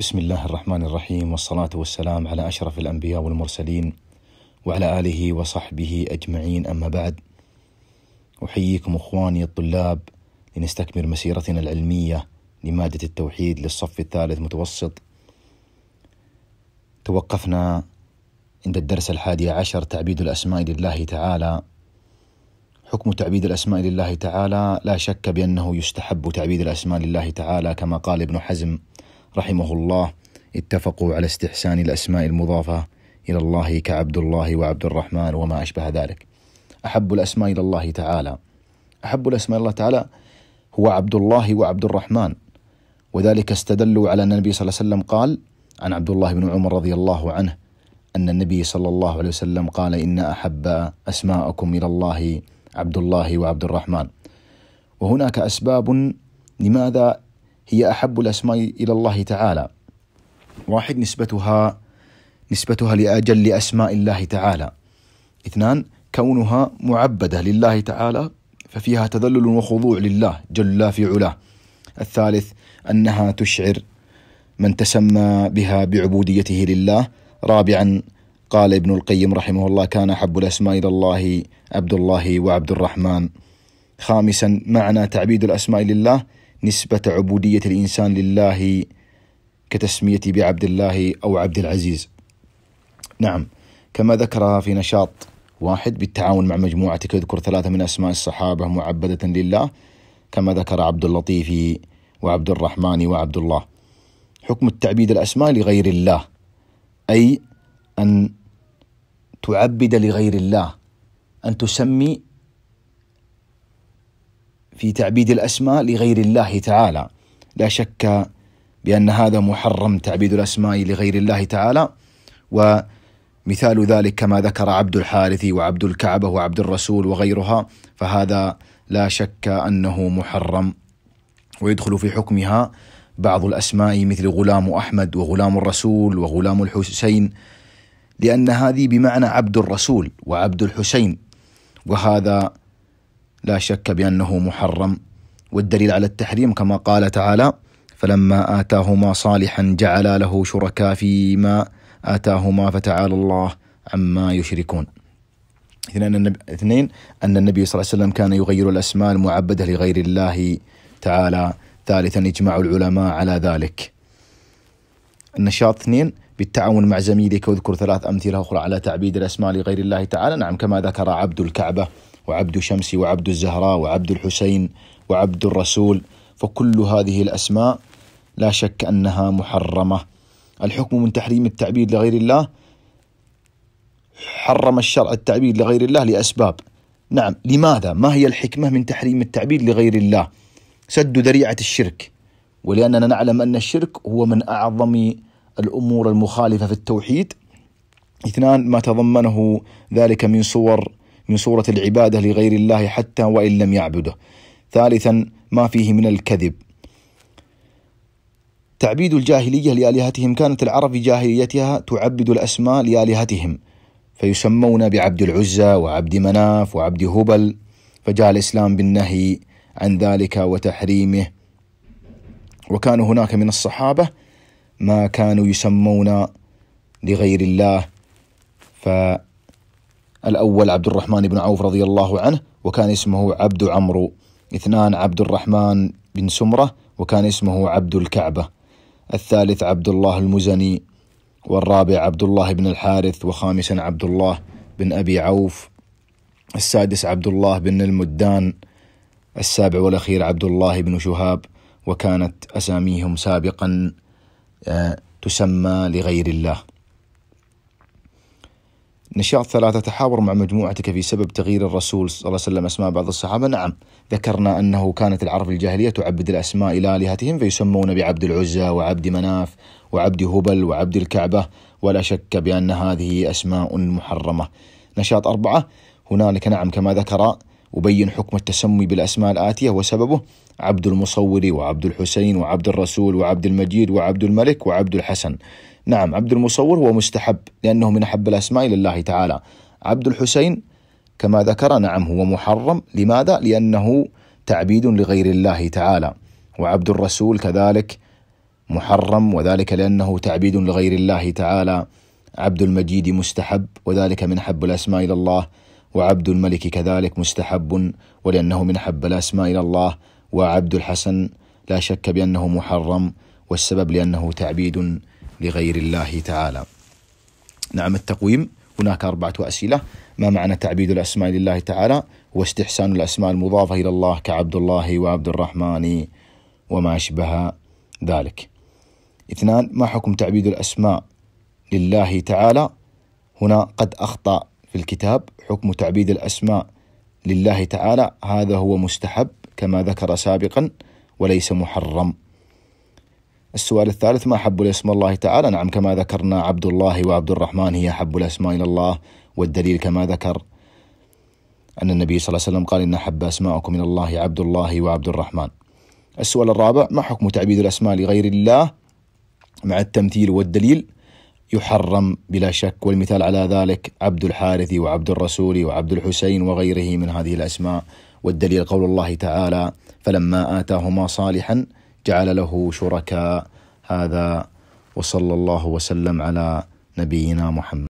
بسم الله الرحمن الرحيم والصلاة والسلام على أشرف الأنبياء والمرسلين وعلى آله وصحبه أجمعين أما بعد أحييكم إخواني الطلاب لنستكمل مسيرتنا العلمية لمادة التوحيد للصف الثالث متوسط توقفنا عند الدرس الحادي عشر تعبيد الأسماء لله تعالى حكم تعبيد الأسماء لله تعالى لا شك بأنه يستحب تعبيد الأسماء لله تعالى كما قال ابن حزم رحمه الله اتفقوا على استحسان الأسماء المضافة إلى الله كعبد الله وعبد الرحمن وما أشبه ذلك أحب الأسماء إلى الله تعالى أحب الأسماء إلى الله تعالى هو عبد الله وعبد الرحمن وذلك استدلوا على أن النبي صلى الله عليه وسلم قال عن عبد الله بن عمر رضي الله عنه أن النبي صلى الله عليه وسلم قال إن أحب أسماءكم إلى الله عبد الله وعبد الرحمن وهناك أسباب لماذا هي أحب الأسماء إلى الله تعالى واحد نسبتها نسبتها لأجل أسماء الله تعالى اثنان كونها معبدة لله تعالى ففيها تذلل وخضوع لله جل في علاه الثالث أنها تشعر من تسمى بها بعبوديته لله رابعا قال ابن القيم رحمه الله كان أحب الأسماء إلى الله عبد الله وعبد الرحمن خامسا معنى تعبيد الأسماء لله نسبة عبودية الإنسان لله كتسميتي بعبد الله أو عبد العزيز نعم كما ذكرها في نشاط واحد بالتعاون مع مجموعة يذكر ثلاثة من أسماء الصحابة معبدة لله كما ذكر عبد اللطيف وعبد الرحمن وعبد الله حكم التعبيد الأسماء لغير الله أي أن تعبد لغير الله أن تسمي في تعبيد الاسماء لغير الله تعالى لا شك بان هذا محرم تعبيد الاسماء لغير الله تعالى ومثال ذلك كما ذكر عبد الحارث وعبد الكعبه وعبد الرسول وغيرها فهذا لا شك انه محرم ويدخل في حكمها بعض الاسماء مثل غلام احمد وغلام الرسول وغلام الحسين لان هذه بمعنى عبد الرسول وعبد الحسين وهذا لا شك بأنه محرم والدليل على التحريم كما قال تعالى فلما آتاهما صالحا جعلا له شركاء فيما آتاهما فتعالى الله عما يشركون اثنين أن النبي صلى الله عليه وسلم كان يغير الأسماء المعبدة لغير الله تعالى ثالثا إجماع العلماء على ذلك النشاط اثنين بالتعاون مع زميلك واذكر ثلاث أمثلة أخرى على تعبيد الأسماء لغير الله تعالى نعم كما ذكر عبد الكعبة وعبد شمس وعبد الزهراء وعبد الحسين وعبد الرسول فكل هذه الأسماء لا شك أنها محرمة الحكم من تحريم التعبيد لغير الله حرم الشرع التعبيد لغير الله لأسباب نعم لماذا ما هي الحكمة من تحريم التعبيد لغير الله سد ذريعة الشرك ولأننا نعلم أن الشرك هو من أعظم الأمور المخالفة في التوحيد اثنان ما تضمنه ذلك من صور من صورة العبادة لغير الله حتى وإن لم يعبده ثالثا ما فيه من الكذب تعبيد الجاهلية لآلهتهم كانت العرب في جاهليتها تعبد الأسماء لآلهتهم فيسمون بعبد العزى وعبد مناف وعبد هبل فجاء الإسلام بالنهي عن ذلك وتحريمه وكان هناك من الصحابة ما كانوا يسمون لغير الله ف الأول عبد الرحمن بن عوف رضي الله عنه وكان اسمه عبد عمرو اثنان عبد الرحمن بن سمرة وكان اسمه عبد الكعبة الثالث عبد الله المزني والرابع عبد الله بن الحارث وخامسا عبد الله بن أبي عوف السادس عبد الله بن المدان السابع والأخير عبد الله بن شهاب وكانت أساميهم سابقا آه، تسمى لغير الله نشاط ثلاثة تحاور مع مجموعتك في سبب تغيير الرسول صلى الله عليه وسلم أسماء بعض الصحابة نعم ذكرنا أنه كانت العرب الجاهلية تعبد الأسماء إلى آلهتهم فيسمون بعبد العزى وعبد مناف وعبد هبل وعبد الكعبة ولا شك بأن هذه أسماء محرمة نشاط أربعة هنالك نعم كما ذكر أبين حكم التسمي بالأسماء الآتية وسببه عبد المصور وعبد الحسين وعبد الرسول وعبد المجيد وعبد الملك وعبد الحسن نعم عبد المصور هو مستحب لأنه من أحب الأسماء لله تعالى عبد الحسين كما ذكر نعم هو محرم لماذا؟ لأنه تعبيد لغير الله تعالى وعبد الرسول كذلك محرم وذلك لأنه تعبيد لغير الله تعالى عبد المجيد مستحب وذلك من حب الأسماء إلى الله وعبد الملك كذلك مستحب ولأنه من حب الأسماء إلى الله وعبد الحسن لا شك بأنه محرم والسبب لأنه تعبيد لغير الله تعالى نعم التقويم هناك أربعة أسئلة ما معنى تعبيد الأسماء لله تعالى واستحسان الأسماء المضافة إلى الله كعبد الله وعبد الرحمن وما أشبه ذلك اثنان ما حكم تعبيد الأسماء لله تعالى هنا قد أخطأ في الكتاب حكم تعبيد الأسماء لله تعالى هذا هو مستحب كما ذكر سابقا وليس محرم السؤال الثالث ما أحب الاسم الله تعالى نعم كما ذكرنا عبد الله وعبد الرحمن هي أحب الأسماء إلى الله والدليل كما ذكر أن النبي صلى الله عليه وسلم قال إن أحب أسماءكم إلى الله عبد الله وعبد الرحمن السؤال الرابع ما حكم تعبيد الأسماء لغير الله مع التمثيل والدليل يحرم بلا شك والمثال على ذلك عبد الحارث وعبد الرسول وعبد الحسين وغيره من هذه الأسماء والدليل قول الله تعالى فلما آتاهما صالحا جعل له شركاء هذا وصلى الله وسلم على نبينا محمد